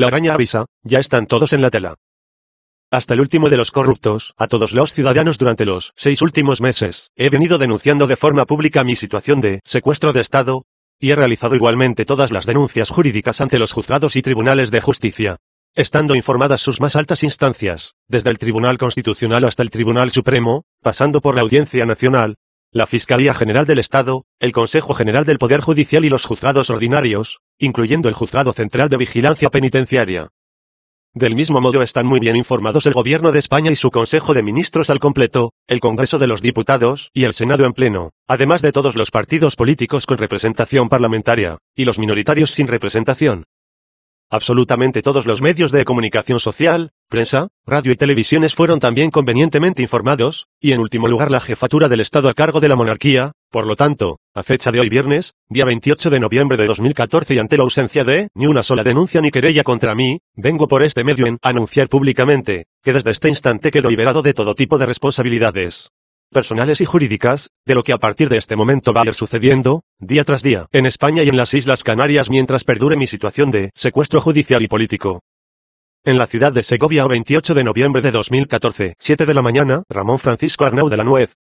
La araña avisa, ya están todos en la tela. Hasta el último de los corruptos, a todos los ciudadanos durante los seis últimos meses, he venido denunciando de forma pública mi situación de secuestro de Estado, y he realizado igualmente todas las denuncias jurídicas ante los juzgados y tribunales de justicia estando informadas sus más altas instancias, desde el Tribunal Constitucional hasta el Tribunal Supremo, pasando por la Audiencia Nacional, la Fiscalía General del Estado, el Consejo General del Poder Judicial y los juzgados ordinarios, incluyendo el Juzgado Central de Vigilancia Penitenciaria. Del mismo modo están muy bien informados el Gobierno de España y su Consejo de Ministros al completo, el Congreso de los Diputados y el Senado en pleno, además de todos los partidos políticos con representación parlamentaria, y los minoritarios sin representación, Absolutamente todos los medios de comunicación social, prensa, radio y televisiones fueron también convenientemente informados, y en último lugar la jefatura del Estado a cargo de la monarquía, por lo tanto, a fecha de hoy viernes, día 28 de noviembre de 2014 y ante la ausencia de ni una sola denuncia ni querella contra mí, vengo por este medio en anunciar públicamente, que desde este instante quedo liberado de todo tipo de responsabilidades personales y jurídicas, de lo que a partir de este momento va a ir sucediendo, día tras día, en España y en las Islas Canarias mientras perdure mi situación de secuestro judicial y político. En la ciudad de Segovia, 28 de noviembre de 2014, 7 de la mañana, Ramón Francisco Arnau de la Nuez,